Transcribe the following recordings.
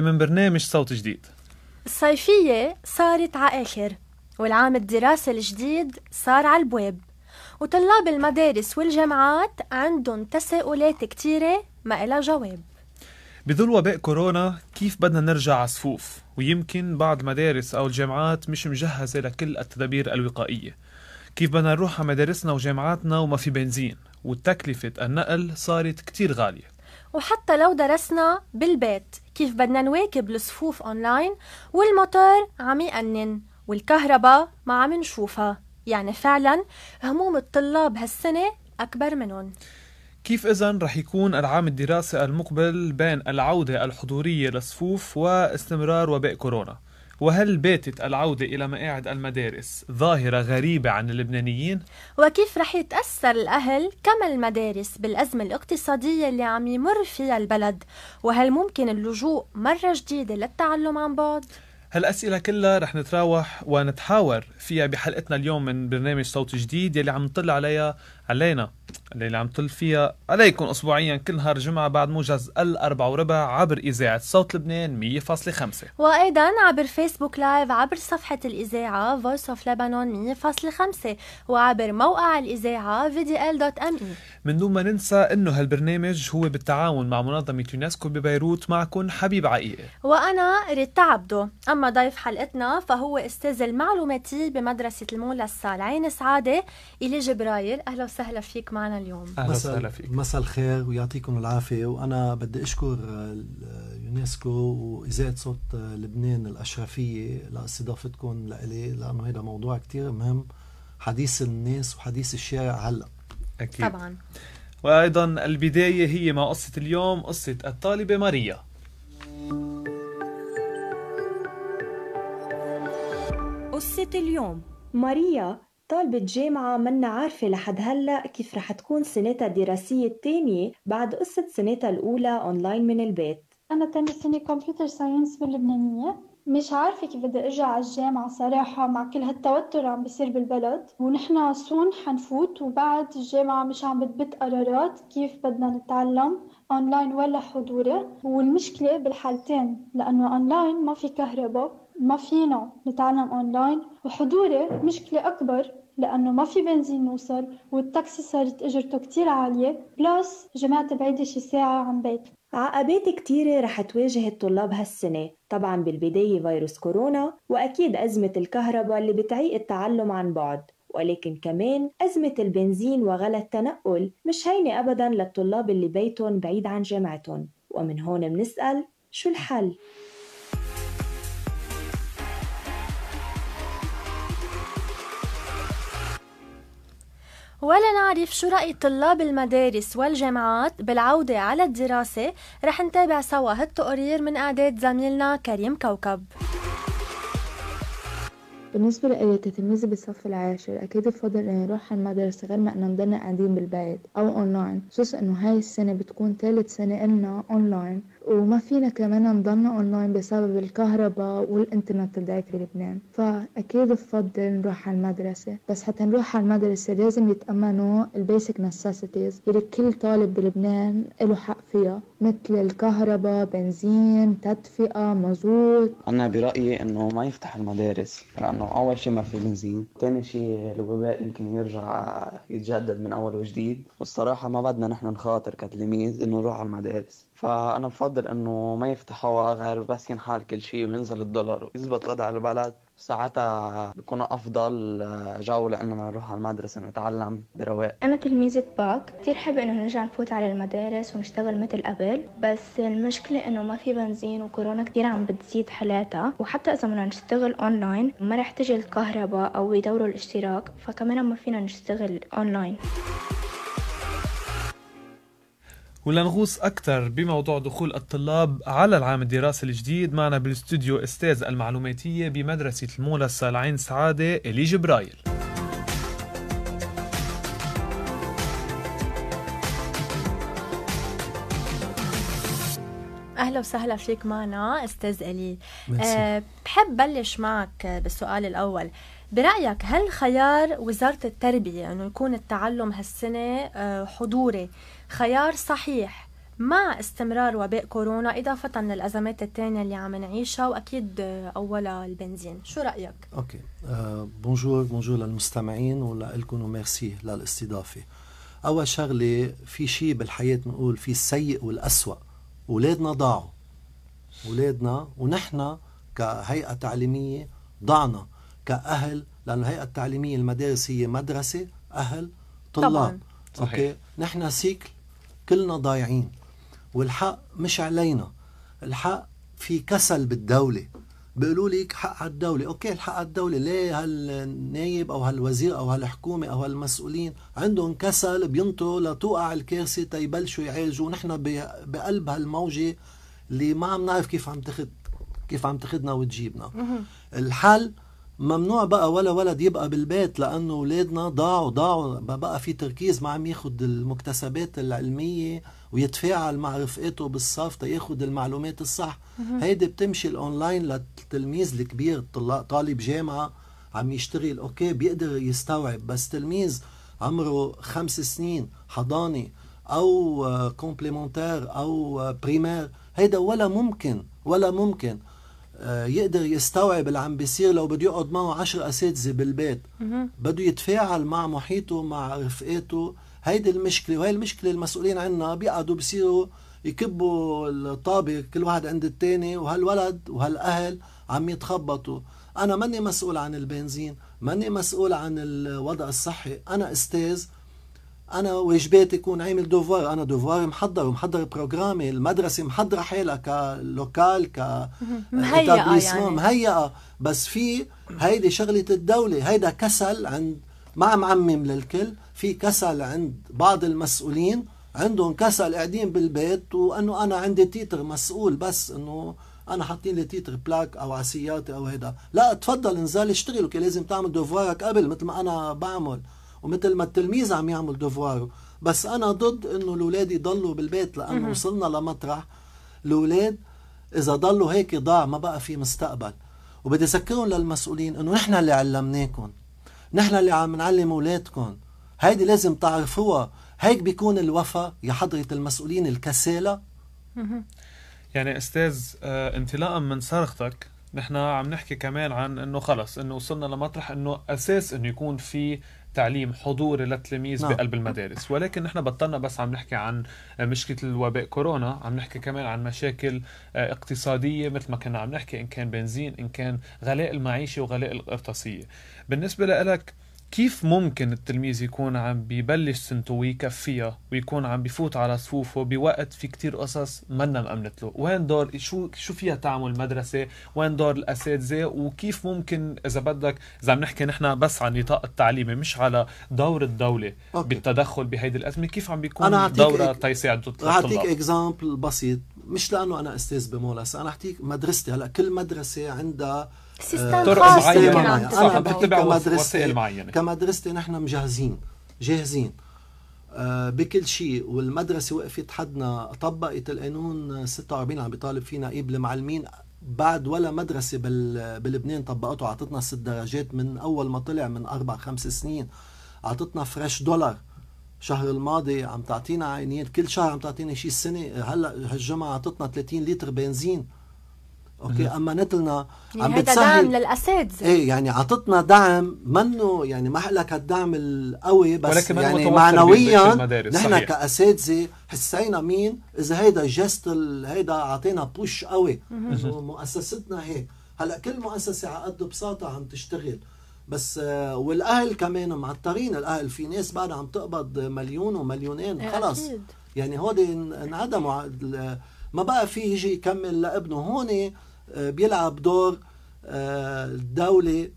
من برنامج صوت جديد الصيفية صارت عآخر آخر والعام الدراسي الجديد صار على البواب وطلاب المدارس والجامعات عندهم تساؤلات كتيرة ما إلها جواب بظل وباء كورونا كيف بدنا نرجع على الصفوف ويمكن بعض المدارس أو الجامعات مش مجهزة لكل التدابير الوقائية كيف بدنا نروح على مدارسنا وجامعاتنا وما في بنزين وتكلفة النقل صارت كتير غالية وحتى لو درسنا بالبيت كيف بدنا نواكب الصفوف أونلاين والموتور عم يأنن والكهرباء ما عم نشوفها يعني فعلا هموم الطلاب هالسنة أكبر منهم كيف إذا رح يكون ألعام الدراسي المقبل بين العودة الحضورية للصفوف واستمرار وباء كورونا؟ وهل باتت العودة إلى مقاعد المدارس ظاهرة غريبة عن اللبنانيين؟ وكيف رح يتأثر الأهل كما المدارس بالأزمة الاقتصادية اللي عم يمر فيها البلد؟ وهل ممكن اللجوء مرة جديدة للتعلم عن بعد؟ هالأسئلة كلها رح نتراوح ونتحاور فيها بحلقتنا اليوم من برنامج صوت جديد يلي عم نطل عليها علينا اللي عم تل فيها عليكم اسبوعيا كل نهار جمعه بعد موجز الاربع وربع عبر اذاعه صوت لبنان 100.5 وايضا عبر فيسبوك لايف عبر صفحه الاذاعه فويس اوف لبنان 100.5 وعبر موقع الاذاعه vdl.me من دون ما ننسى انه هالبرنامج هو بالتعاون مع منظمه يونسكو ببيروت معكم حبيب عقيقه وانا ريتا عبدو اما ضيف حلقتنا فهو استاذ المعلوماتي بمدرسه المولى السالعين سعاده الي جبرايل اهلا وسهلا فيك معنا اليوم اهلا وسهلا فيك مساء الخير ويعطيكم العافيه وانا بدي اشكر اليونسكو واذاعه صوت لبنان الاشرفيه لاستضافتكم لإلي لانه هذا موضوع كثير مهم حديث الناس وحديث الشارع هلا اكيد طبعا وايضا البدايه هي مع قصه اليوم قصه الطالبه ماريا قصه اليوم ماريا طالبة جامعة منا عارفة لحد هلأ كيف رح تكون سنتها الدراسية الثانية بعد قصة سنتها الأولى أونلاين من البيت أنا تاني سنة كمبيوتر ساينس باللبنانية مش عارفة كيف بدي ارجع على الجامعة صراحة مع كل هالتوتر عم بيصير بالبلد ونحن سون حنفوت وبعد الجامعة مش عم بتبت قرارات كيف بدنا نتعلم اونلاين ولا حضوري والمشكلة بالحالتين لانه اونلاين ما في كهرباء ما فينا نتعلم اونلاين وحضوري مشكلة اكبر لانه ما في بنزين نوصل والتاكسي صارت اجرته كتير عاليه بلس جمعت بعيده شي ساعه عن بيتي عقبات كتيرة رح تواجه الطلاب هالسنة طبعا بالبداية فيروس كورونا وأكيد أزمة الكهرباء اللي بتعيق التعلم عن بعد ولكن كمان أزمة البنزين وغلى التنقل مش هينة أبدا للطلاب اللي بيتهم بعيد عن جامعتهم ومن هون منسأل شو الحل؟ ولا نعرف شو رأي طلاب المدارس والجامعات بالعودة على الدراسة رح نتابع سوا هالتقرير من إعداد زميلنا كريم كوكب بالنسبة لأي تلميذ بالصف العاشر أكيد بفضل إنه يروح على المدرسة غير ما إنه نضلنا قاعدين بالبيت أو أونلاين خصوصا إنه هاي السنة بتكون ثالث سنة إلنا أونلاين وما فينا كمان نضلنا اونلاين بسبب الكهرباء والانترنت اللي في لبنان فاكيد بفضل نروح على المدرسه بس حتى نروح على المدرسه لازم يتامنوا البيسك نسيسيتيز اللي كل طالب بلبنان له حق فيها مثل الكهرباء بنزين تدفئه مازوت انا برايي انه ما يفتح المدارس لانه اول شيء ما في بنزين ثاني شيء الوباء يمكن يرجع يتجدد من اول وجديد والصراحه ما بدنا نحن نخاطر كتلميذ انه نروح على المدارس فانا بفضل انه ما يفتحوا غير بس ينحال كل شيء وينزل الدولار ويزبط وضع البلد ساعتها بكون افضل آه، جو لانه نروح على المدرسه نتعلم برواق انا تلميذه باك كثير حابه انه نرجع نفوت على المدارس ونشتغل مثل قبل بس المشكله انه ما في بنزين وكورونا كثير عم بتزيد حالاتها وحتى اذا بدنا نشتغل اونلاين ما رح تجي الكهرباء او يدوروا الاشتراك فكمان ما فينا نشتغل اونلاين ولنغوص أكثر بموضوع دخول الطلاب على العام الدراسي الجديد معنا بالاستوديو أستاذ المعلوماتية بمدرسة المولى السالعين سعادة إلي جبرايل اهلا وسهلا فيك معنا استاذ الي أه بحب بلش معك بالسؤال الاول برأيك هل خيار وزارة التربية أنه يعني يكون التعلم هالسنة آه، حضوري خيار صحيح مع استمرار وباء كورونا إضافة للأزمات الثانية اللي عم نعيشها وأكيد آه، أولها البنزين شو رأيك؟ أوكي أه بونجور بونجور للمستمعين ولكم وميرسي للاستضافة أول شغلة في شيء بالحياة بنقول في السيء والأسوأ أولادنا ضاعوا أولادنا ونحن كهيئة تعليمية ضعنا كأهل لأنه الهيئة التعليمية المدارس هي مدرسة أهل طلاب طبعا. صحيح. أوكي نحن سيكل كلنا ضايعين والحق مش علينا الحق في كسل بالدولة بيقولوا لك حق على الدولة أوكي الحق على الدولة ليه هالنايب أو هالوزير أو هالحكومة أو هالمسؤولين عندهم كسل بينطروا لتوقع الكارثة تيبلشوا يعالجوا نحن بقلب هالموجة اللي ما عم نعرف كيف عم تخد كيف عم تاخذنا وتجيبنا الحل ممنوع بقى ولا ولد يبقى بالبيت لانه اولادنا ضاعوا ضاعوا بقى في تركيز ما عم ياخد المكتسبات العلميه ويتفاعل مع رفقاته بالصف تياخد المعلومات الصح هيدي بتمشي الاونلاين للتلميذ الكبير طالب جامعه عم يشتغل اوكي بيقدر يستوعب بس تلميذ عمره خمس سنين حضاني او كومبليمونتير او بريمير هيدا ولا ممكن ولا ممكن آه، يقدر يستوعب اللي عم بيصير لو بده يقعد معه 10 اساتذه بالبيت بده يتفاعل مع محيطه مع رفقاته هيدي المشكله وهي المشكله المسؤولين عنا بيقعدوا بصيروا يكبوا الطابق كل واحد عند الثاني وهالولد وهالاهل عم يتخبطوا انا ماني مسؤول عن البنزين ماني مسؤول عن الوضع الصحي انا استاذ انا واجباتي يكون عامل دوفوار انا دوفوار محضر ومحضر بروجرامي المدرسه محضره حالها كلوكال ك آه، مهيئه يعني. مهيئه بس في هيدي شغله الدوله هيدا كسل عند ما عم عمم للكل في كسل عند بعض المسؤولين عندهم كسل قاعدين بالبيت وانه انا عندي تيتر مسؤول بس انه انا حاطين لي تيتر بلاك او على سيارتي او هيدا لا تفضل انزل اشتغل لازم تعمل دوفوارك قبل مثل ما انا بعمل ومثل ما التلميذ عم يعمل دوفواره بس انا ضد انه الاولاد يضلوا بالبيت لانه وصلنا لمطرح الاولاد اذا ضلوا هيك ضاع ما بقى في مستقبل وبدي اذكرهم للمسؤولين انه نحن اللي علمناكم نحن اللي عم نعلم اولادكم هيدي لازم تعرفوها هيك بيكون الوفاء يا حضره المسؤولين الكسالى يعني استاذ آه، انطلاقا من صرختك نحن عم نحكي كمان عن انه خلص انه وصلنا لمطرح انه اساس انه يكون في تعليم حضوري للتلاميذ نعم. بقلب المدارس ولكن نحن بطلنا بس عم نحكي عن مشكله الوباء كورونا عم نحكي كمان عن مشاكل آه، اقتصاديه مثل ما كنا عم نحكي ان كان بنزين ان كان غلاء المعيشه وغلاء القرطاسيه بالنسبه لك كيف ممكن التلميذ يكون عم ببلش سنته ويكفيها ويكون عم بفوت على صفوفه بوقت في كتير قصص منا مأمنت له وين دور شو شو فيها تعمل مدرسة وين دور الأساتذة وكيف ممكن إذا بدك إذا عم نحكي نحن بس عن نطاق التعليمي مش على دور الدولة أوكي. بالتدخل بهيدي الأزمة كيف عم بيكون دورة إك... تيساعد الطلاب أعطيك إكزامبل بسيط مش لأنه أنا أستاذ بمولس أنا أعطيك مدرستي هلأ كل مدرسة عندها طرق معينه صح بتتبع وسائل معينه كمدرستي نحن مجهزين جاهزين آه، بكل شيء والمدرسة وقفت حدنا طبقت القانون 46 عم بيطالب فيه نقيب المعلمين بعد ولا مدرسة بلبنان طبقته أعطتنا ست درجات من أول ما طلع من أربع خمس سنين أعطتنا فريش دولار شهر الماضي عم تعطينا عينيات كل شهر عم تعطينا شيء السنة هلا هالجمعة أعطتنا 30 لتر بنزين اوكي امنتلنا عم يعني بتسهل دعم للاساتذه ايه يعني عطتنا دعم منه يعني ما لك الدعم القوي بس يعني معنويا نحن كاساتذه حسينا مين اذا هيدا جست هيدا اعطينا بوش قوي مؤسستنا هيك هلا كل مؤسسه على قد بساطه عم تشتغل بس آه، والاهل كمان معطرين الاهل في ناس بعد عم تقبض مليون ومليونين إيه، خلص يعني هودي انعدموا ما بقى في يجي يكمل لابنه هون آه، بيلعب دور الدولة آه،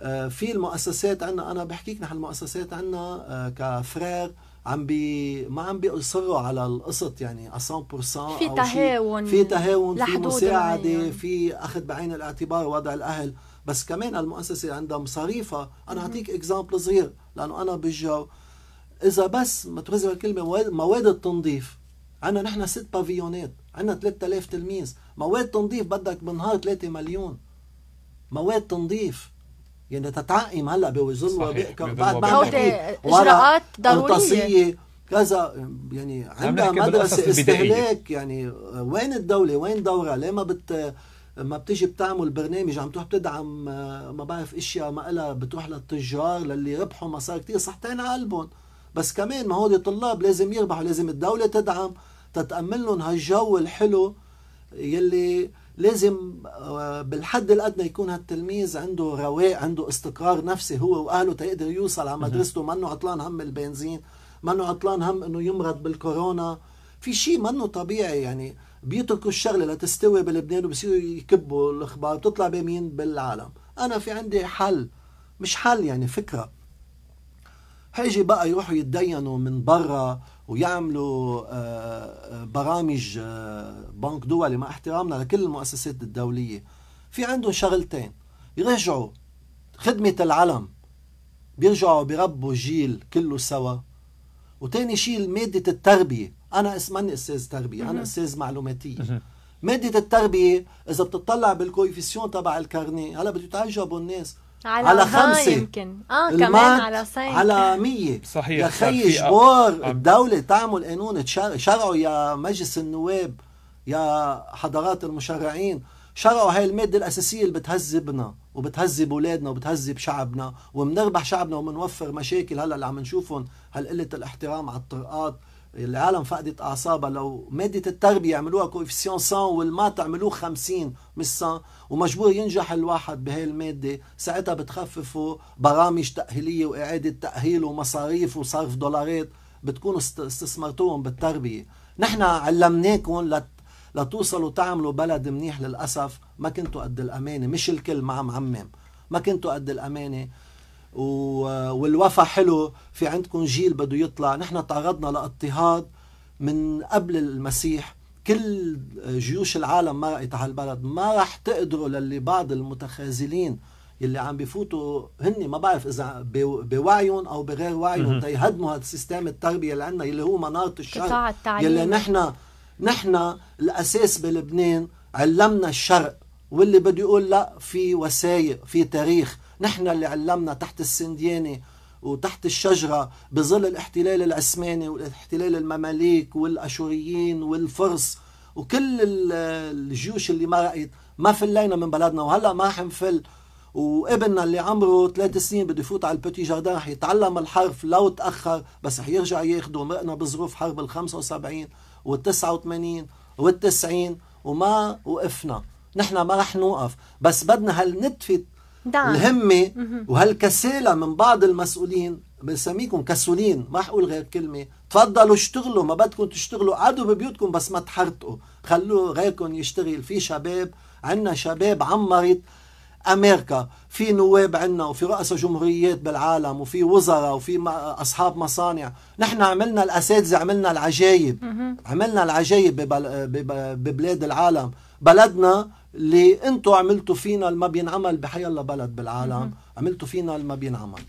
آه، في المؤسسات عنا أنا بحكيك نحن المؤسسات عنا كفرير عم بي ما عم بيصروا على القسط يعني 100% في تهاون في تهاون في مساعده يعني. في اخذ بعين الاعتبار وضع الاهل بس كمان المؤسسه عندها مصاريفها انا اعطيك اكزامبل صغير لانه انا بالجو اذا بس ما تغزي الكلمه مواد التنظيف عندنا نحن ست بافيونات عندنا 3000 تلميذ مواد تنظيف بدك بالنهار 3 مليون مواد تنظيف يعني تتعقم هلا بوزن وبئكا بعد بعد اجراءات ضروريه كذا يعني عندها مدرسه استهلاك يعني وين الدوله وين دورها ليه ما بت ما بتيجي بتعمل برنامج عم تروح بتدعم ما بعرف اشياء ما لها بتروح للتجار للي ربحوا مصاري كثير صحتين على قلبهم بس كمان ما هودي طلاب لازم يربحوا لازم الدوله تدعم تتامل لهم هالجو الحلو يلي لازم آه، بالحد الادنى يكون هالتلميذ عنده رواق عنده استقرار نفسي هو واهله تقدر يوصل على مدرسته منه عطلان هم البنزين منه عطلان هم انه يمرض بالكورونا في شيء منه طبيعي يعني بيتركوا الشغله لتستوي بلبنان وبصيروا يكبوا الاخبار بتطلع بمين بالعالم انا في عندي حل مش حل يعني فكره هيجي بقى يروحوا يتدينوا من برا ويعملوا آه، آه، برامج آه، بنك دولي مع احترامنا لكل المؤسسات الدولية في عندهم شغلتين يرجعوا خدمة العلم بيرجعوا بيربوا جيل كله سوا وتاني شيء مادة التربية أنا اسمني أستاذ تربية أنا أستاذ معلوماتية مادة التربية إذا بتطلع بالكويفيسيون تبع الكارنيه هلا بده يتعجبوا الناس على, على خمسة يمكن اه كمان على سنة على مية صحيح يا خي جبار الدولة تعمل قانون شرعوا يا مجلس النواب يا حضرات المشرعين شرعوا هاي المادة الأساسية اللي بتهذبنا وبتهذب أولادنا وبتهذب شعبنا وبنربح شعبنا وبنوفر مشاكل هلا اللي عم نشوفهم هالقلة الاحترام على الطرقات العالم فقدت اعصابها لو ماده التربيه عملوها كوفيسيون 100 والما عملوه 50 مش 100 ومجبور ينجح الواحد بهي الماده ساعتها بتخففوا برامج تاهيليه واعاده تاهيل ومصاريف وصرف دولارات بتكونوا استثمرتوهم بالتربيه نحن علمناكم لت لتوصلوا تعملوا بلد منيح للأسف ما كنتوا قد الأمانة مش الكل مع معمم ما كنتوا قد الأمانة والوفا حلو في عندكم جيل بده يطلع نحن تعرضنا لاضطهاد من قبل المسيح كل جيوش العالم مرقت على البلد ما رح تقدروا للي بعض المتخاذلين يلي عم بفوتوا هن ما بعرف اذا بوعيهم او بغير وعيهم تيهدموا هذا السيستم التربيه اللي عندنا يلي هو مناره الشرق يلي نحن نحن الاساس بلبنان علمنا الشرق واللي بده يقول لا في وثائق في تاريخ نحن اللي علمنا تحت السنديانة وتحت الشجرة بظل الاحتلال العثماني والاحتلال المماليك والأشوريين والفرس وكل الجيوش اللي مرقت ما فلينا من بلدنا وهلا ما حنفل وابننا اللي عمره ثلاث سنين بده يفوت على البوتي جاردان حيتعلم الحرف لو تاخر بس رح يرجع ياخده مرقنا بظروف حرب ال 75 وال 89 وال 90 وما وقفنا نحن ما رح نوقف بس بدنا هالنتفه نعم. الهمة وهالكسالة من بعض المسؤولين بنسميكم كسولين ما حقول غير كلمة تفضلوا اشتغلوا ما بدكم تشتغلوا قعدوا ببيوتكم بس ما تحرقوا خلوا غيركم يشتغل في شباب عنا شباب عمرت امريكا في نواب عنا وفي رؤساء جمهوريات بالعالم وفي وزراء وفي اصحاب مصانع نحن عملنا الاساتذه عملنا العجايب عملنا العجايب ببلاد العالم بلدنا اللي انتم عملتوا فينا اللي ما بينعمل بحي الله بلد بالعالم عملتوا فينا اللي ما بينعمل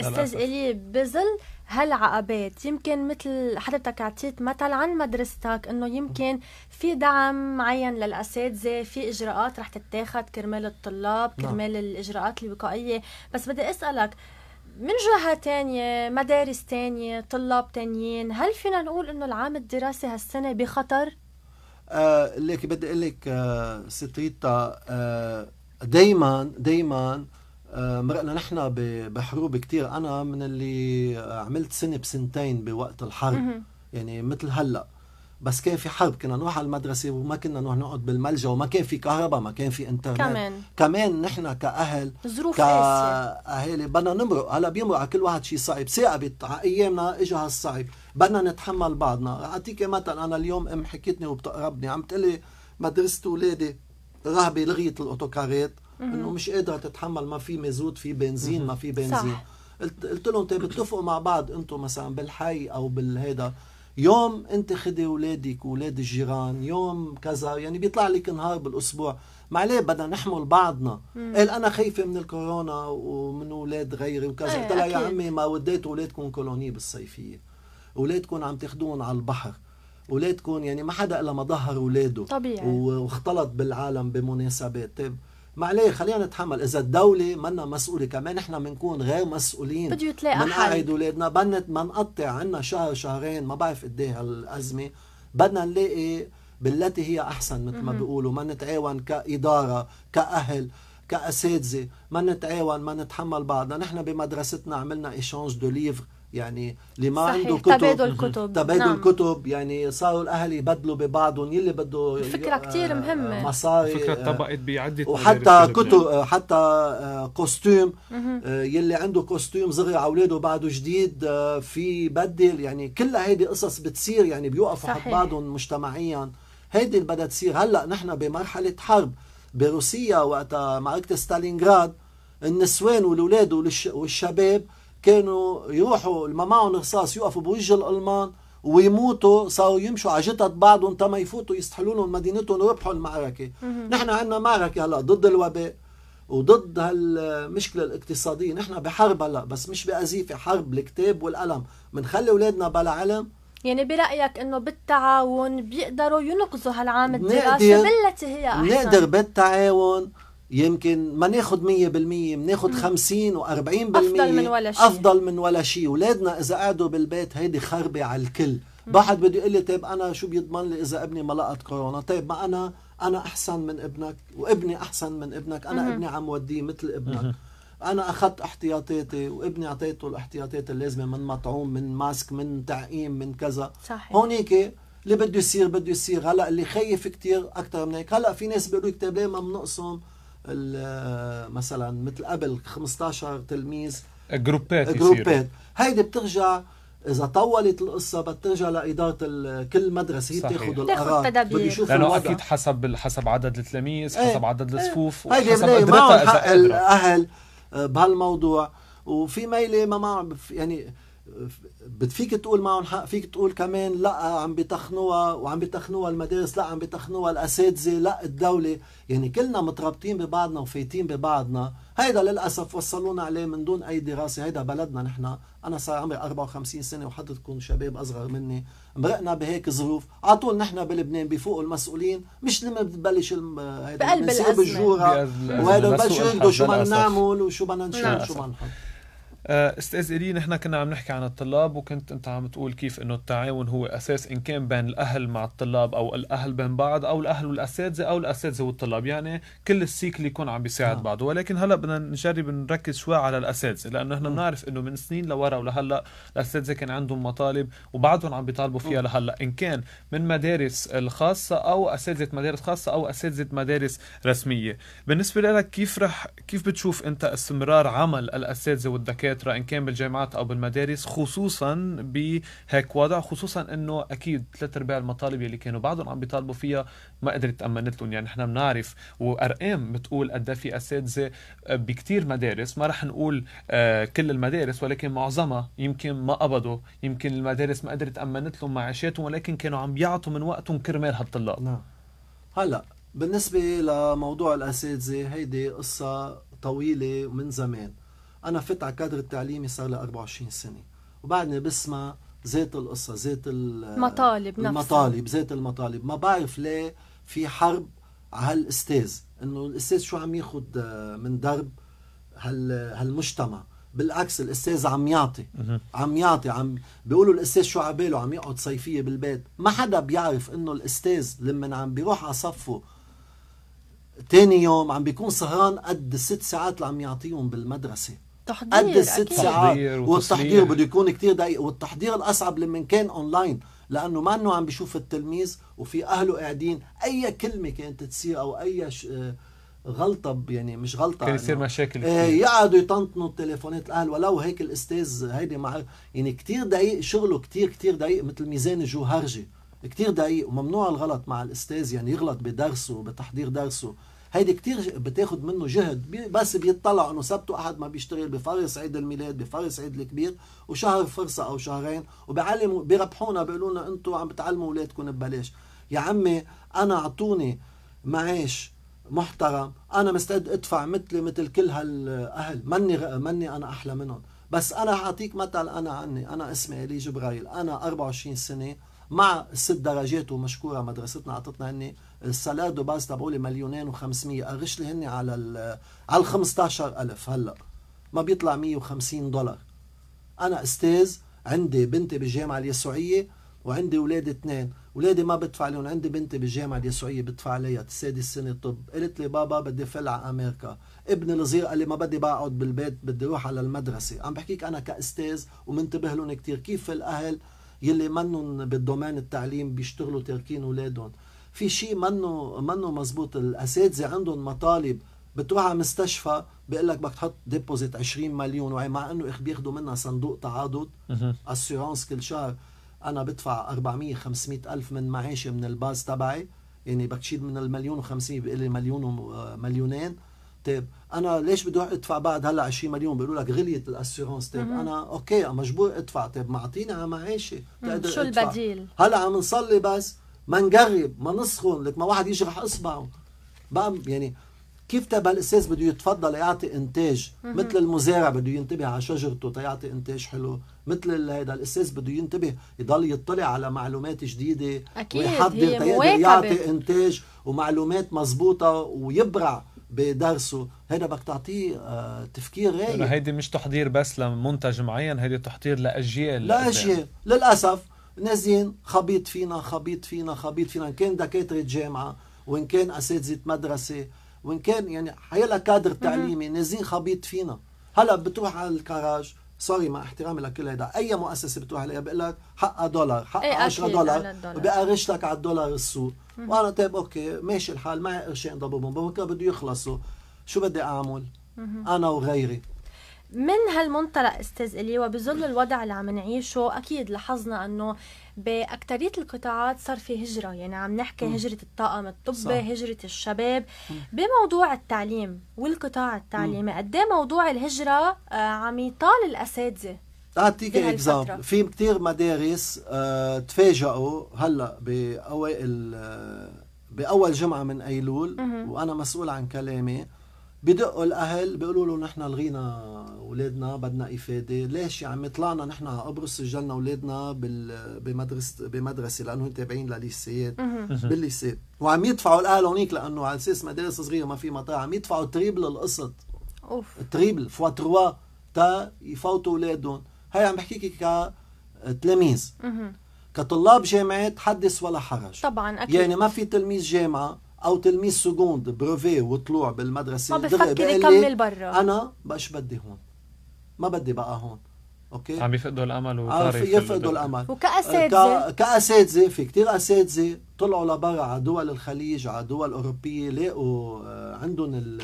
استاذ الي بزل هالعقبات يمكن مثل حضرتك اعطيت مثل عن مدرستك انه يمكن في دعم معين للاساتذه في اجراءات رح تتاخذ كرمال الطلاب نعم. كرمال نعم. الاجراءات الوقائيه بس بدي اسالك من جهة تانية مدارس تانية طلاب تانيين هل فينا نقول انه العام الدراسي هالسنة بخطر؟ آه، لك بدي اقول لك آه، ست آه، دائما دائما مرقنا نحن بحروب كثير انا من اللي عملت سنه بسنتين بوقت الحرب يعني مثل هلا بس كان في حرب كنا نروح على المدرسة وما كنا نروح نقعد بالملجأ وما كان في كهرباء ما كان في انترنت كمان كمان نحن كأهل ظروف كأهالي بدنا نمرق هلا بيمرق على كل واحد شيء صعب ثاقبت على أيامنا إجا هالصعب بدنا نتحمل بعضنا أعطيك مثلا أنا اليوم أم حكيتني وبتقربني عم تقلي مدرسة أولادي رهبة لغيت الأوتوكارات انه مش قادره تتحمل ما في مازوت في بنزين ما في بنزين صح. قلت لهم طيب اتفقوا مع بعض انتم مثلا بالحي او بالهيدا يوم انت خدي اولادك واولاد الجيران يوم كذا يعني بيطلع لك نهار بالاسبوع ما عليه بدنا نحمل بعضنا قال انا خايفه من الكورونا ومن اولاد غيري وكذا إيه، قلت لها يا عمي ما وديت اولادكم كولونيه بالصيفيه اولادكم عم تاخذوهم على البحر اولادكم يعني ما حدا الا ما ظهر اولاده طبيعي واختلط بالعالم بمناسبات طيب معليه خلينا نتحمل اذا الدوله منا مسؤوله كمان نحن بنكون غير مسؤولين بده يتلاقى حل بنقعد اولادنا بنت ما نقطع عنا شهر شهرين ما بعرف قد ايه هالازمه بدنا نلاقي بالتي هي احسن مثل ما بيقولوا ما نتعاون كاداره كاهل كاساتذه ما نتعاون ما نتحمل بعضنا نحن بمدرستنا عملنا ايشانج دو ليفر يعني اللي ما عنده كتب تبادل كتب تبادل نعم. كتب يعني صاروا الاهل يبدلوا ببعضهم يلي بده فكره كثير آه، مهمه آه، مصاري فكره آه، طبقت بعده وحتى كتب حتى كوستيم يلي عنده كوستيم صغير على اولاده بعده جديد في بدل يعني كل هيدي قصص بتصير يعني بيوقفوا حد بعضهم مجتمعيا هيدي اللي بدها تصير هلا نحن بمرحله حرب بروسيا وقتها معركه ستالينغراد النسوان والولاد والشباب كانوا يروحوا معهم رصاص يقفوا بوجه الألمان ويموتوا صاروا يمشوا على جتت بعضهم تما يفوتوا يستحلوا لهم مدينتهم وربحوا المعركة نحن عندنا معركة هلا ضد الوباء وضد هالمشكلة الاقتصادية نحن بحرب هلا بس مش بأزيفة حرب الكتاب والقلم بنخلي أولادنا بلا علم يعني برأيك انه بالتعاون بيقدروا ينقذوا هالعام الدراسي بالتي هي احسن نقدر بالتعاون يمكن ما ناخد 100% بناخد 50 و40% افضل من ولا شيء افضل من ولا شيء اولادنا اذا قعدوا بالبيت هيدي خربه على الكل واحد بده يقول لي طيب انا شو بيضمن لي اذا ابني ما لقط كورونا طيب ما انا انا احسن من ابنك وابني احسن من ابنك انا ابني عم وديه مثل ابنك انا اخذت احتياطاتي وابني اعطيته الاحتياطات اللازمه من مطعوم من ماسك من تعقيم من كذا صحيح هونيك اللي بده يصير بده يصير هلا اللي خايف كثير اكثر من هيك هلا في ناس بيقولوا لك طيب ليه ما بنقسم آه، مثلا مثل قبل 15 تلميذ جروبات جروبات هيدي بترجع اذا طولت القصه بترجع لاداره كل مدرسه هي بتاخذ القرار بده يشوف لانه الوضع. اكيد حسب حسب عدد التلاميذ ايه. حسب عدد الصفوف ايه. حسب قدرتها اذا الاهل آه، بهالموضوع وفي ميله ما مع يعني بتفيك تقول معهم حق فيك تقول كمان لا عم بيتخنوها وعم بيتخنوها المدارس لا عم بيتخنوها الاساتذه لا الدوله يعني كلنا مترابطين ببعضنا وفايتين ببعضنا هيدا للاسف وصلونا عليه من دون اي دراسه هيدا بلدنا نحن انا صار عمري 54 سنه وحضرتكم شباب اصغر مني مرقنا بهيك ظروف على طول نحن بلبنان بفوق المسؤولين مش لما بتبلش هيدا بقلب الجوره وهيدا ببلشوا يندوا شو بدنا نعمل وشو بدنا نشيل وشو نعم. بدنا نحط آه، استاذ إيري نحن كنا عم نحكي عن الطلاب وكنت انت عم تقول كيف انه التعاون هو اساس ان كان بين الاهل مع الطلاب او الاهل بين بعض او الاهل والاساتذه او الاساتذه والطلاب يعني كل السيكل يكون عم بيساعد نعم. بعضه ولكن هلا بدنا نجرب نركز شوي على الاساتذه لانه نحن بنعرف انه من سنين لورا ولهلا الاساتذه كان عندهم مطالب وبعضهم عم بيطالبوا فيها لهلا ان كان من مدارس الخاصه او اساتذه مدارس خاصه او اساتذه مدارس رسميه بالنسبه لك كيف رح كيف بتشوف انت استمرار عمل الاساتذه والدكاتره فتره ان كان بالجامعات او بالمدارس خصوصا بهيك وضع خصوصا انه اكيد ثلاث ارباع المطالب اللي كانوا بعضهم عم بيطالبوا فيها ما قدرت تامنت لهم يعني نحن بنعرف وارقام بتقول قد إيه في اساتذه بكثير مدارس ما رح نقول آه، كل المدارس ولكن معظمها يمكن ما قبضوا يمكن المدارس ما قدرت امنت لهم معاشاتهم ولكن كانوا عم بيعطوا من وقتهم كرمال هالطلاب نعم هلا بالنسبه لموضوع الاساتذه هيدي قصه طويله من زمان أنا فت على كادر التعليمي صار لي 24 سنة وبعدني بسمع ذات القصة ذات المطالب المطالب ذات المطالب ما بعرف ليه في حرب على هالأستاذ إنه الأستاذ شو عم ياخد آه، من درب هال هالمجتمع بالعكس الاستاذ عم يعطي عم يعطي عم بيقولوا الاستاذ شو عباله عم يقعد صيفيه بالبيت ما حدا بيعرف انه الاستاذ لما عم بيروح على صفه تاني يوم عم بيكون سهران قد الست ساعات اللي عم يعطيهم بالمدرسه قد الست ساعات والتحضير بده يكون كثير دقيق والتحضير الأصعب لما كان أونلاين لأنه ما أنه عم بيشوف التلميذ وفي أهله قاعدين أي كلمة كانت تصير أو أي ش... غلطه يعني مش غلطه كان يصير مشاكل آه، كتير. يقعدوا يطنطنوا التليفونات الاهل ولو هيك الاستاذ هيدي مع يعني كثير دقيق شغله كثير كثير دقيق مثل ميزان الجوهرجي كثير دقيق وممنوع الغلط مع الاستاذ يعني يغلط بدرسه بتحضير درسه هيدي كتير بتاخد منه جهد بس بيطلع انه سبت واحد ما بيشتغل بفرص عيد الميلاد بفرص عيد الكبير وشهر فرصه او شهرين وبعلم بيربحونا بيقولوا لنا انتم عم بتعلموا اولادكم ببلاش يا عمي انا اعطوني معاش محترم انا مستعد ادفع مثلي مثل كل هالاهل مني مني انا احلى منهم بس انا حاعطيك مثل انا عني انا اسمي الي جبرائيل انا 24 سنه مع ست درجات ومشكوره مدرستنا اعطتنا هن السلا دو باز تبعولي مليونين و500 اغش لي هن على ال على ال 15000 هلا ما بيطلع 150 دولار انا استاذ عندي بنتي بالجامعه اليسوعيه وعندي اولاد اثنين اولادي ما بدفع لهم عندي بنتي بالجامعه اليسوعيه بدفع عليها السادس سنه طب قلت لي بابا بدي فل على امريكا ابني الصغير قال لي ما بدي بقعد بالبيت بدي اروح على المدرسه عم بحكيك انا كاستاذ ومنتبه لهم كثير كيف الاهل يلي منن بالدومين التعليم بيشتغلوا تاركين اولادهم في شيء منه منه مزبوط الاساتذه عندهم مطالب بتروح على مستشفى بيقول لك بدك تحط ديبوزيت 20 مليون مع انه بياخذوا منها صندوق تعاضد اسيورانس كل شهر انا بدفع 400 500 الف من معاشي من الباز تبعي يعني بدك تشيل من المليون و500 بيقول لي مليون ومليونين آه، طيب انا ليش بدي ادفع بعد هلا 20 مليون بيقولوا لك غليت الاسيورانس طيب انا اوكي مجبور ادفع ما معطينا على معيشه بتقدر شو البديل هلا عم نصلي بس ما نقرب ما نسخن لك ما واحد يجرح اصبعه بقى يعني كيف تبقى الاستاذ بده يتفضل يعطي انتاج مثل المزارع بده ينتبه على شجرته تيعطي انتاج حلو مثل هذا الاستاذ بده ينتبه يضل يطلع على معلومات جديده اكيد ويحضر يعطي انتاج ومعلومات مزبوطة ويبرع بدرسه هذا بدك تعطيه آه، تفكير غير يعني هيدي مش تحضير بس لمنتج معين هيدي تحضير لاجيال لاجيال للاسف نازلين خبيط فينا خبيط فينا خبيط فينا ان كان دكاتره جامعه وان كان اساتذه مدرسه وان كان يعني حيلا كادر تعليمي نازلين خبيط فينا هلا بتروح على الكراج سوري مع احترامي لكل هيدا اي مؤسسه بتروح عليها بقول لك حقها دولار حقها 10 إيه، دولار وبقرش لك على الدولار السوق وانا طيب اوكي ماشي الحال معي قرشين ضبهم بكره بده يخلصوا شو بدي اعمل؟ انا وغيري من هالمنطلق استاذ الي وبظل الوضع اللي عم نعيشه اكيد لاحظنا انه باكثريه القطاعات صار في هجره يعني عم نحكي م. هجره الطاقم الطبي صح. هجره الشباب بموضوع التعليم والقطاع التعليمي قد إيه موضوع الهجره آه، عم يطال الاساتذه اعطيك اكزامبل في كثير مدارس آه، تفاجئوا هلا باوائل آه، باول جمعه من ايلول م وانا مسؤول عن كلامي بدقوا الاهل بيقولوا له نحن لغينا اولادنا بدنا افاده ليش يا عمي طلعنا نحن على قبرص سجلنا اولادنا بمدرسه بمدرسه لانه تابعين لليسيات بالليسيات وعم يدفعوا الاهل هونيك لانه على اساس مدارس صغيره ما في مطاعم يدفعوا تريبل القسط اوف تريبل فوا تروا تا يفوتوا اولادهم هي عم بحكيك كتلاميذ كطلاب جامعات حدث ولا حرج طبعا اكيد يعني ما في تلميذ جامعه او تلميذ سكوند بروفي وطلوع بالمدرسه ما بفكر يكمل برا انا باش بدي هون ما بدي بقى هون اوكي عم يفقدوا الامل آه، وطاري يفقدوا الامل وكاساتذه آه، كاساتذه في كثير اساتذه طلعوا لبرا على دول الخليج على دول اوروبيه لقوا آه، عندهم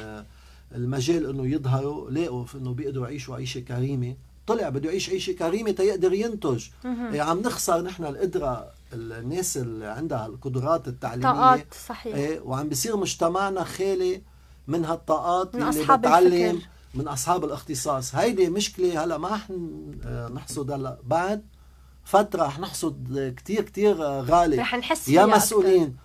المجال انه يظهروا لقوا انه بيقدروا يعيشوا عيشه كريمه طلع بده يعيش عيشه كريمه تيقدر ينتج إيه، عم نخسر نحن القدره الناس اللي عندها القدرات التعليميه طاقات صحيح ايه وعم بيصير مجتمعنا خالي من هالطاقات من اللي بتعلم الفكر. من اصحاب الاختصاص هيدي مشكله هلا ما رح آه، نحصد هلا بعد فتره رح نحصد كثير كثير آه، غالي رح نحس يا مسؤولين أكثر.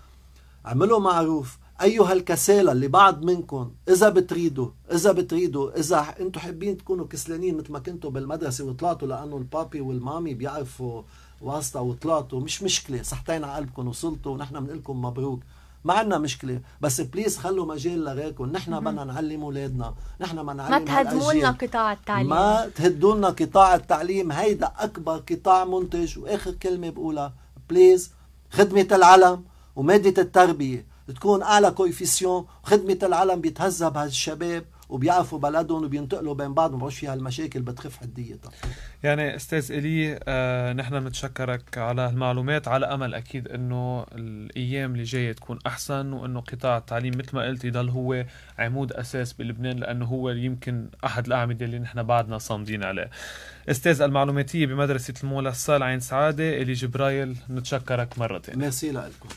عملوا معروف ايها الكسالى اللي بعض منكم اذا بتريدوا اذا بتريدوا اذا انتم حابين تكونوا كسلانين مثل ما كنتوا بالمدرسه وطلعتوا لانه البابي والمامي بيعرفوا واسطة وطلعتوا مش مشكلة صحتين على قلبكم وصلتوا ونحن بنقول لكم مبروك ما عندنا مشكلة بس بليز خلوا مجال لغيركم نحن بدنا نعلم اولادنا نحن بدنا نعلم ما تهدموا لنا قطاع التعليم ما تهدوا لنا قطاع التعليم هيدا أكبر قطاع منتج وآخر كلمة بقولها بليز خدمة العلم ومادة التربية تكون أعلى كويفيسيون وخدمة العلم بيتهذب هالشباب وبيعرفوا بلدهم وبينتقلوا بين بعضهم ما في هالمشاكل بتخف حديتها يعني استاذ الي آه نحن بنتشكرك على المعلومات على امل اكيد انه الايام اللي جايه تكون احسن وانه قطاع التعليم مثل ما قلت يضل هو عمود اساس بلبنان لانه هو يمكن احد الاعمده اللي نحن بعدنا صامدين عليه استاذ المعلوماتيه بمدرسه المولى الصال عين سعاده الي جبرايل نتشكرك مره ثانيه ميرسي لكم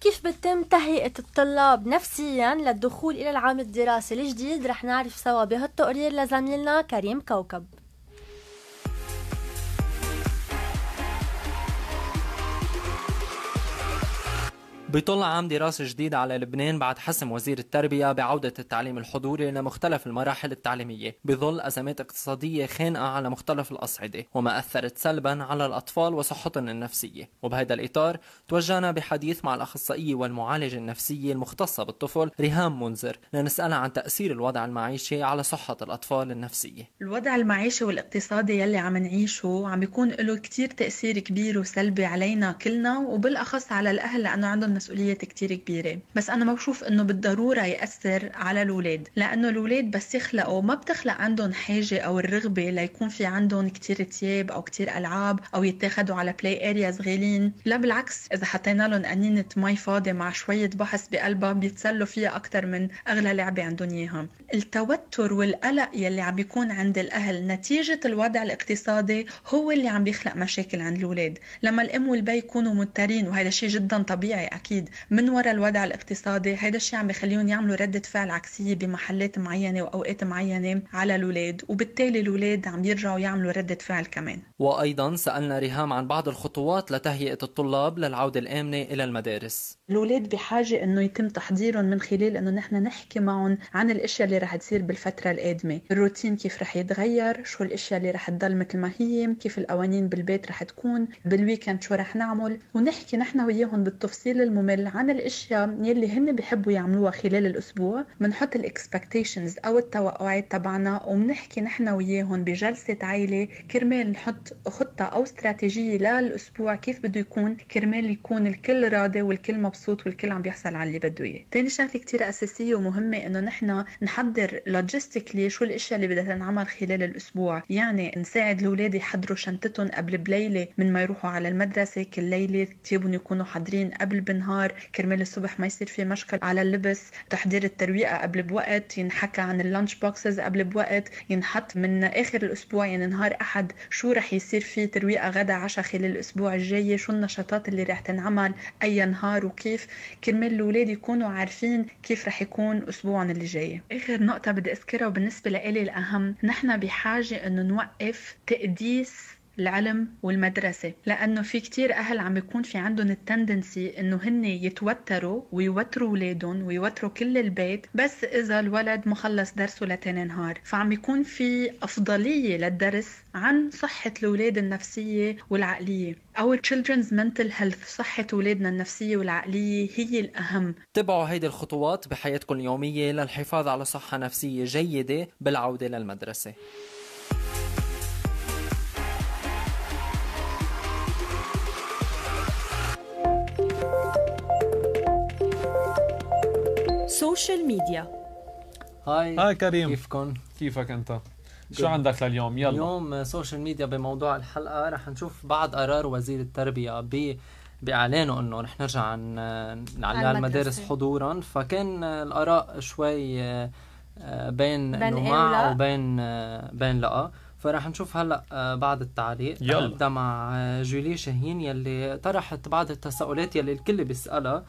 كيف بتم تهيئة الطلاب نفسيا للدخول إلى العام الدراسي الجديد رح نعرف سوا بهالتقرير لزميلنا كريم كوكب بيطلع عام دراسة جديد على لبنان بعد حسم وزير التربية بعودة التعليم الحضوري لمختلف المراحل التعليمية بظل أزمات اقتصادية خانقة على مختلف الأصعدة وما أثرت سلبا على الأطفال وصحتهم النفسية وبهذا الإطار توجهنا بحديث مع الأخصائية والمعالجة النفسية المختصة بالطفل ريهام منذر لنسألها عن تأثير الوضع المعيشي على صحة الأطفال النفسية الوضع المعيشي والاقتصادي يلي عم نعيشه عم بيكون له كتير تأثير كبير وسلبي علينا كلنا وبالأخص على الأهل لأنه عندهم مسؤوليات كتير كبيره بس انا ما بشوف انه بالضروره ياثر على الولاد لانه الولاد بس يخلقوا ما بتخلق عندهم حاجه او الرغبه ليكون في عندهم كتير تياب او كتير العاب او يتاخدوا على بلاي ارياز غاليين لا بالعكس اذا حطينا لهم قنينه مي فاضي مع شويه بحث بقلبها بيتسلوا فيها اكثر من اغلى لعبه عندهم اياها التوتر والقلق يلي عم بيكون عند الاهل نتيجه الوضع الاقتصادي هو اللي عم بيخلق مشاكل عند الاولاد لما الام والبي يكونوا مضطرين وهذا شيء جدا طبيعي اكيد من وراء الوضع الاقتصادي هذا الشيء عم بخليهم يعملوا ردة فعل عكسية بمحلات معينة واوقات معينة على الاولاد وبالتالي الاولاد عم يرجعوا يعملوا ردة فعل كمان وايضا سالنا ريهام عن بعض الخطوات لتهيئة الطلاب للعودة الامنة الى المدارس الاولاد بحاجه انه يتم تحضيرهم من خلال انه نحن نحكي معهم عن الاشياء اللي رح تصير بالفتره القادمه، الروتين كيف رح يتغير، شو الاشياء اللي رح تضل مثل ما هي، كيف القوانين بالبيت رح تكون، بالويكند شو رح نعمل، ونحكي نحن وياهم بالتفصيل الممل عن الاشياء يلي هن بحبوا يعملوها خلال الاسبوع، بنحط الاكسبكتيشنز او التوقعات تبعنا وبنحكي نحن وياهم بجلسه عائله كرمال نحط خطه او استراتيجيه للاسبوع كيف بده يكون كرمال يكون الكل راضي والكل مبسوط مبسوط والكل عم بيحصل على اللي بده اياه تاني شغله كتير اساسيه ومهمه انه نحن نحضر لوجيستيكلي شو الاشياء اللي بدها تنعمل خلال الاسبوع يعني نساعد الاولاد يحضروا شنطتهم قبل بليله من ما يروحوا على المدرسه كل ليله يجيبهم يكونوا حاضرين قبل بنهار كرمال الصبح ما يصير في مشكل على اللبس تحضير الترويقه قبل بوقت ينحكى عن اللانش بوكسز قبل بوقت ينحط من اخر الاسبوع يعني نهار احد شو رح يصير في ترويقه غدا عشاء خلال الاسبوع الجاي شو النشاطات اللي رح تنعمل اي نهار وكيف كيف كرمال الاولاد يكونوا عارفين كيف رح يكون اسبوعهم اللي جاي اخر نقطه بدي اذكرها وبالنسبه لإلي الاهم نحن بحاجه انه نوقف تقديس العلم والمدرسة لأنه في كتير أهل عم بيكون في عندهم التندنسي إنه هن يتوتروا ويوتروا ولادهم ويوتروا كل البيت بس إذا الولد مخلص درسه لتاني نهار فعم يكون في أفضلية للدرس عن صحة الأولاد النفسية والعقلية أو children's mental health صحة أولادنا النفسية والعقلية هي الأهم تبعوا هيدي الخطوات بحياتكم اليومية للحفاظ على صحة نفسية جيدة بالعودة للمدرسة سوشيال ميديا هاي هاي كريم كيفكم كيفك انت شو عندك لليوم يلا اليوم سوشيال ميديا بموضوع الحلقه رح نشوف بعض قرار وزير التربيه ب باعلانه انه رح نرجع عن نعلي على المدارس حضورا فكان الاراء شوي آه، بين انه مع وبين آه، بين لا فرح نشوف هلا آه، بعض التعليق يلا مع جولي شاهين يلي طرحت بعض التساؤلات يلي الكل بيسالها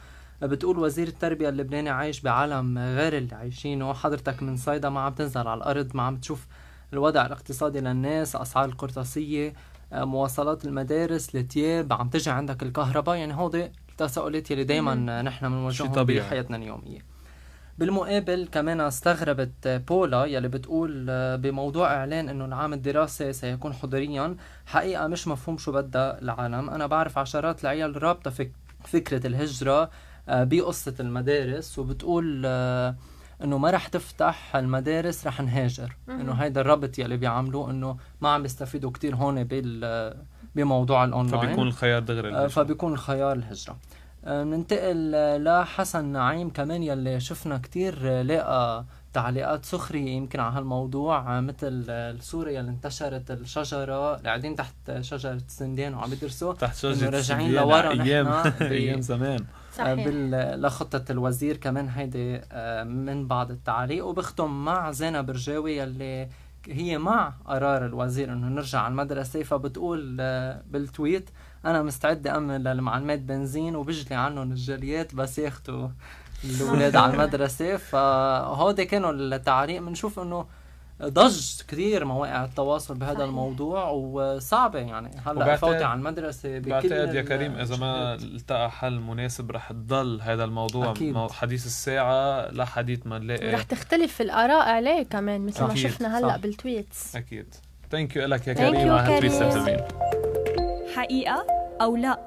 بتقول وزير التربية اللبناني عايش بعالم غير اللي عايشينه حضرتك من صيدا ما عم تنزل على الأرض ما عم تشوف الوضع الاقتصادي للناس أسعار القرطاسية آه، مواصلات المدارس التياب عم تجي عندك الكهرباء يعني هودي التساؤلات يلي دايما آه، نحن بنواجههم بحياتنا اليومية بالمقابل كمان استغربت بولا يلي بتقول آه، بموضوع اعلان انه العام الدراسي سيكون حضوريا حقيقه مش مفهوم شو بدها العالم انا بعرف عشرات العيال رابطه فك فكره الهجره آه، بقصة المدارس وبتقول آه، انه ما رح تفتح المدارس رح نهاجر انه هيدا الربط يلي بيعملوه انه ما عم يستفيدوا كتير هون بال بموضوع الاونلاين فبيكون الخيار دغري آه، الهجرة. فبيكون الخيار الهجره ننتقل لحسن نعيم كمان يلي شفنا كتير لقى تعليقات سخرية يمكن على هالموضوع مثل الصورة يلي انتشرت الشجرة اللي قاعدين تحت شجرة السندان وعم يدرسوا تحت شجرة راجعين لورا ايام ايام زمان آه، لخطة الوزير كمان هيدي آه، من بعض التعليق وبختم مع زينب برجاوي يلي هي مع قرار الوزير انه نرجع على المدرسة فبتقول آه، بالتويت انا مستعدة امن للمعلمات بنزين وبجلي عنهم الجاليات بس ياخدوا الاولاد على المدرسة فهودي كانوا التعليق بنشوف انه ضج كثير مواقع التواصل بهذا صحيح. الموضوع وصعبة يعني هلا فوتي على المدرسة بكل بعتقد يا كريم إذا ما التقى حل مناسب رح تضل هذا الموضوع أكيد. حديث الساعة لحديث ما نلاقي رح تختلف الآراء عليه كمان مثل ما شفنا هلا صح. بالتويتس أكيد ثانك يو لك يا كريم على حقيقة أو لأ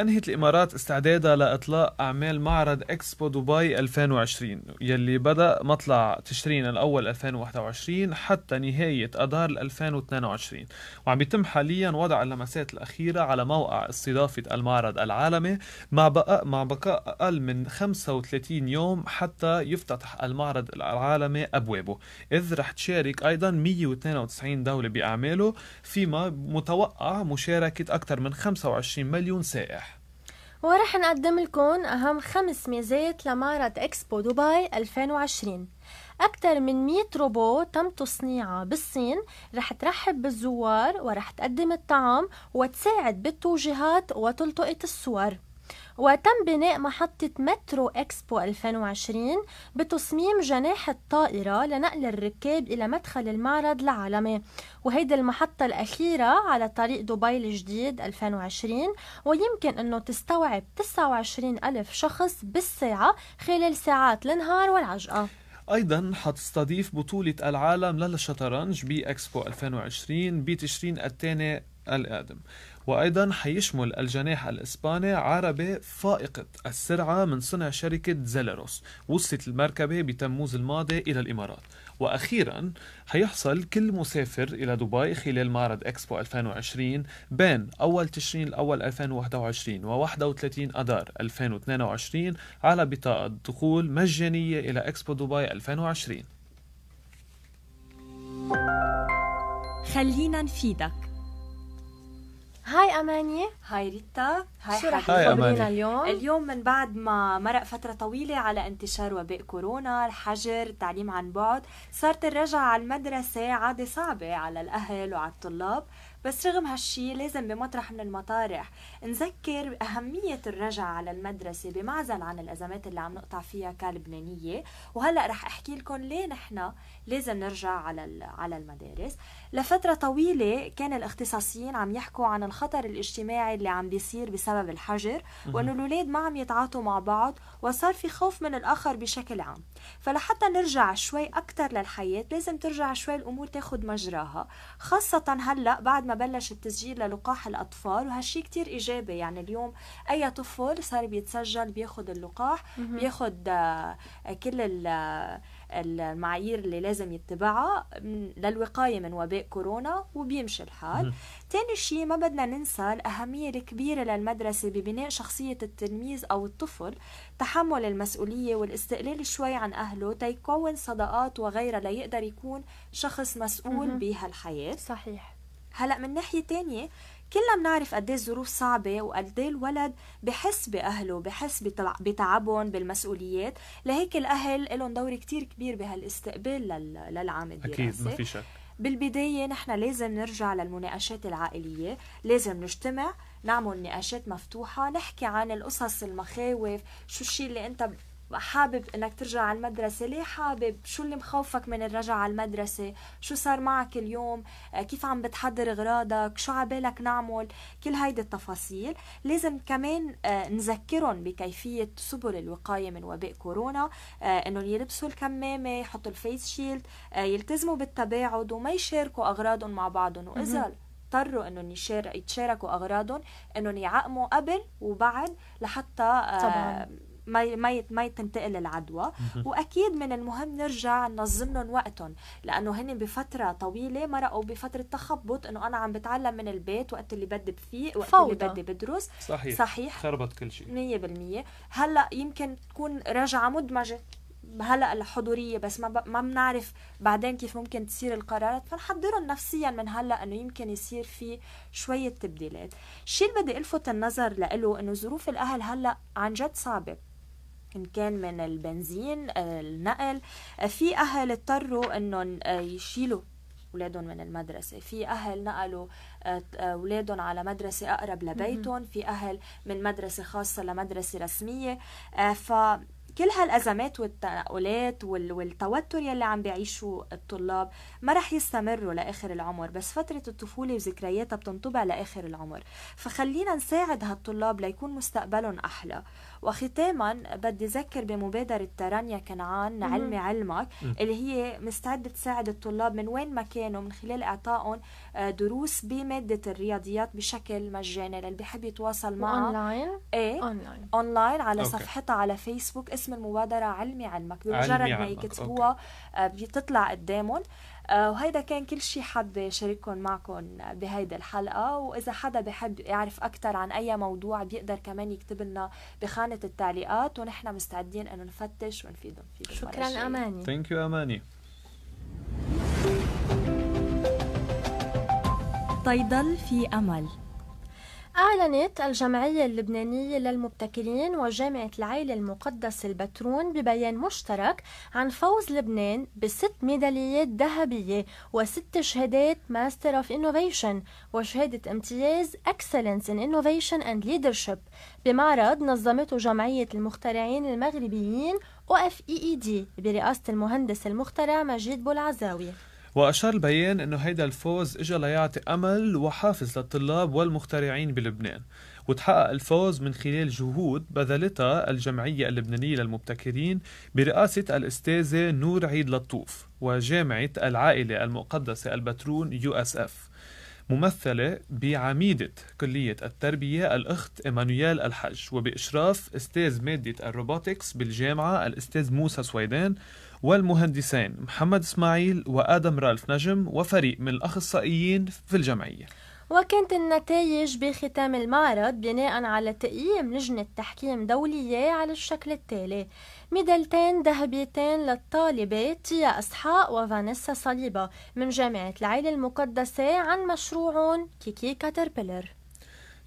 أنهت الإمارات استعدادها لإطلاق أعمال معرض إكسبو دبي 2020 يلي بدأ مطلع تشرين الأول 2021 حتى نهاية أدار 2022 وعم يتم حاليا وضع اللمسات الأخيرة على موقع استضافة المعرض العالمي مع بقاء مع بقاء أقل من 35 يوم حتى يفتتح المعرض العالمي أبوابه إذ رح تشارك أيضا 192 دولة بأعماله فيما متوقع مشاركة أكثر من 25 مليون سائح ورح نقدم لكم أهم خمس ميزات لمعرض إكسبو دبي 2020 أكثر من 100 روبو تم تصنيعها بالصين رح ترحب بالزوار ورح تقدم الطعام وتساعد بالتوجيهات وتلتقط الصور وتم بناء محطة مترو إكسبو 2020 بتصميم جناح الطائرة لنقل الركاب إلى مدخل المعرض العالمي وهيدي المحطة الأخيرة على طريق دبي الجديد 2020 ويمكن أنه تستوعب 29 ألف شخص بالساعة خلال ساعات النهار والعجقة ايضا حتستضيف بطولة العالم للشطرنج بإكسبو 2020 بتشرين الثاني القادم وأيضا حيشمل الجناح الإسباني عربة فائقة السرعة من صنع شركة زيلروس وصلت المركبة بتموز الماضي إلى الإمارات وأخيرا حيحصل كل مسافر إلى دبي خلال معرض إكسبو 2020 بين أول تشرين الأول 2021 و 31 أدار 2022 على بطاقة دخول مجانية إلى إكسبو دبي 2020 خلينا نفيدك هاي أمانية هاي ريتا هاي شو رح تخبرينا اليوم؟ اليوم من بعد ما مرق فترة طويلة على انتشار وباء كورونا الحجر التعليم عن بعد صارت الرجعة على المدرسة عادة صعبة على الأهل وعلى الطلاب بس رغم هالشي لازم بمطرح من المطارح نذكر أهمية الرجعة على المدرسة بمعزل عن الأزمات اللي عم نقطع فيها كلبنانية وهلأ رح أحكي لكم ليه نحن لازم نرجع على على المدارس لفتره طويله كان الاختصاصيين عم يحكوا عن الخطر الاجتماعي اللي عم بيصير بسبب الحجر وانه الاولاد ما عم يتعاطوا مع بعض وصار في خوف من الاخر بشكل عام فلحتى نرجع شوي اكثر للحياه لازم ترجع شوي الامور تاخذ مجراها خاصه هلا بعد ما بلش التسجيل للقاح الاطفال وهالشيء كتير ايجابي يعني اليوم اي طفل صار بيتسجل بياخذ اللقاح بياخذ آه، كل آه، المعايير اللي لازم يتبعها للوقاية من وباء كورونا وبيمشي الحال تاني شيء ما بدنا ننسى الأهمية الكبيرة للمدرسة ببناء شخصية التلميذ أو الطفل تحمل المسؤولية والاستقلال شوي عن أهله تيكون صداقات وغيرها ليقدر يكون شخص مسؤول بهالحياة صحيح هلا من ناحية تانية كلنا بنعرف قد ايه الظروف صعبه وقد ايه الولد بحس باهله بحس بتعبهم بالمسؤوليات لهيك الاهل لهم دور كتير كبير بهالاستقبال للعام الدراسي اكيد ما في شك بالبداية نحن لازم نرجع للمناقشات العائلية لازم نجتمع نعمل نقاشات مفتوحة نحكي عن القصص المخاوف شو الشيء اللي انت حابب انك ترجع على المدرسه ليه حابب شو اللي مخوفك من الرجعه على المدرسه شو صار معك اليوم آه، كيف عم بتحضر اغراضك شو عبالك نعمل كل هيدي التفاصيل لازم كمان آه، نذكرهم بكيفيه سبل الوقايه من وباء كورونا آه، انهم يلبسوا الكمامه يحطوا الفيس شيلد يلتزموا بالتباعد وما يشاركوا اغراضهم مع بعضهم واذا اضطروا انهم يتشاركوا اغراضهم انهم يعقموا قبل وبعد لحتى طبعا. ما ما ما تنتقل العدوى واكيد من المهم نرجع ننظم لهم وقتهم لانه هن بفتره طويله مرقوا بفتره تخبط انه انا عم بتعلم من البيت وقت اللي بدي بفيق وقت فوضى. اللي بدي بدرس صحيح صحيح خربط كل شيء 100% هلا يمكن تكون راجعه مدمجه هلا الحضوريه بس ما ب... ما بنعرف بعدين كيف ممكن تصير القرارات فنحضرهم نفسيا من هلا انه يمكن يصير في شويه تبديلات الشيء اللي بدي الفت النظر له انه ظروف الاهل هلا عن جد صعبه إن كان من البنزين آه، النقل آه، في أهل اضطروا أنهم آه، يشيلوا أولادهم من المدرسة في أهل نقلوا أولادهم على مدرسة أقرب لبيتهم في أهل من مدرسة خاصة لمدرسة رسمية ف كل هالأزمات والتنقلات والتوتر يلي عم بيعيشوا الطلاب ما رح يستمروا لآخر العمر بس فترة الطفولة وذكرياتها بتنطبع لآخر العمر فخلينا نساعد هالطلاب ليكون مستقبلهم أحلى وختاما بدي أذكر بمبادرة ترانيا كنعان علمي علمك اللي هي مستعدة تساعد الطلاب من وين ما كانوا من خلال إعطائهم آه، دروس بمادة الرياضيات بشكل مجاني للي بحب يتواصل معها أونلاين؟ إيه أونلاين أونلاين على صفحتها على فيسبوك اسم المبادرة علمي علمك بمجرد ما يكتبوها آه، بتطلع قدامهم آه، وهيدا كان كل شيء حابة شارككم معكم آه، بهيدي الحلقة وإذا حدا بحب يعرف أكثر عن أي موضوع بيقدر كمان يكتب لنا بخانة التعليقات ونحن مستعدين إنه نفتش ونفيدهم فيه شكرا أماني ثانك يو أماني تيضل في أمل أعلنت الجمعية اللبنانية للمبتكرين وجامعة العيلة المقدس البترون ببيان مشترك عن فوز لبنان بست ميداليات ذهبية وست شهادات ماستر اوف انوفيشن وشهادة امتياز اكسلنس ان انوفيشن اند ليدرشيب بمعرض نظمته جمعية المخترعين المغربيين او اف اي دي برئاسة المهندس المخترع مجيد بولعزاوي وأشار البيان أنه هيدا الفوز إجا ليعطي أمل وحافز للطلاب والمخترعين بلبنان وتحقق الفوز من خلال جهود بذلتها الجمعية اللبنانية للمبتكرين برئاسة الأستاذة نور عيد لطوف وجامعة العائلة المقدسة البترون يو اس اف ممثلة بعميدة كلية التربية الأخت إيمانويل الحج وبإشراف أستاذ مادة الروبوتكس بالجامعة الأستاذ موسى سويدان والمهندسين محمد اسماعيل وادم رالف نجم وفريق من الاخصائيين في الجمعيه وكانت النتائج بختام المعرض بناء على تقييم لجنة تحكيم دولية على الشكل التالي ميدالتين ذهبيتين للطالبة تيا إسحاق وفانيسا صليبة من جامعة العيلة المقدسة عن مشروعهم كيكي كاتربيلر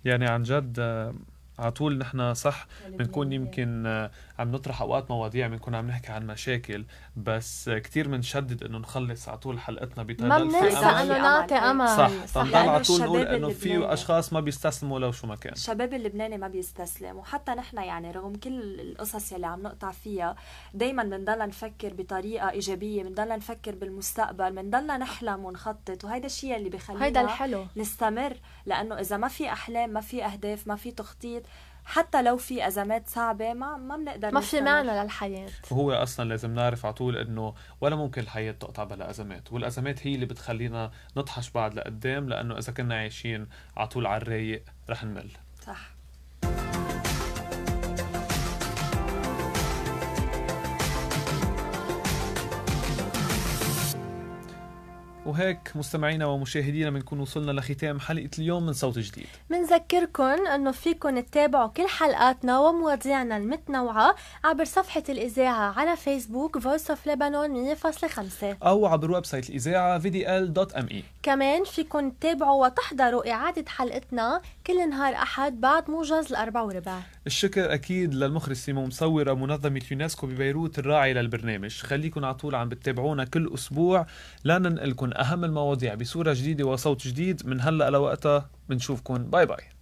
يعني عن جد آه، على طول نحن صح بنكون يمكن آه، عم نطرح اوقات مواضيع بنكون عم نحكي عن مشاكل بس كثير بنشدد انه نخلص على طول حلقتنا بطريقه ما بننسى انه نعطي امل صح فنضل على طول نقول انه في اشخاص ما بيستسلموا لو شو ما كان الشباب اللبناني ما بيستسلم وحتى نحن يعني رغم كل القصص يلي عم نقطع فيها دائما بنضلنا نفكر بطريقه ايجابيه بنضلنا نفكر بالمستقبل بنضلنا نحلم ونخطط وهيدا الشيء اللي بخلينا هيدا الحلو نستمر لانه اذا ما في احلام ما في اهداف ما في تخطيط حتى لو في ازمات صعبه ما ما بنقدر ما في معنى للحياه هو اصلا لازم نعرف على طول انه ولا ممكن الحياه تقطع بلا ازمات والازمات هي اللي بتخلينا نطحش بعض لقدام لانه اذا كنا عايشين على طول على الرايق رح نمل وهيك مستمعينا ومشاهدينا بنكون وصلنا لختام حلقة اليوم من صوت جديد بنذكركم انه فيكم تتابعوا كل حلقاتنا ومواضيعنا المتنوعة عبر صفحة الإذاعة على فيسبوك فويس اوف لبنان 100.5 أو عبر ويب سايت الإذاعة vdl.me كمان فيكم تتابعوا وتحضروا إعادة حلقتنا كل نهار أحد بعد موجز الأربع وربع الشكر أكيد للمخرج سيمون مصورة منظمة يونسكو ببيروت الراعي للبرنامج خليكن على طول عم بتتابعونا كل أسبوع لننقلكن أهم المواضيع بصورة جديدة وصوت جديد من هلأ لوقتها بنشوفكم باي باي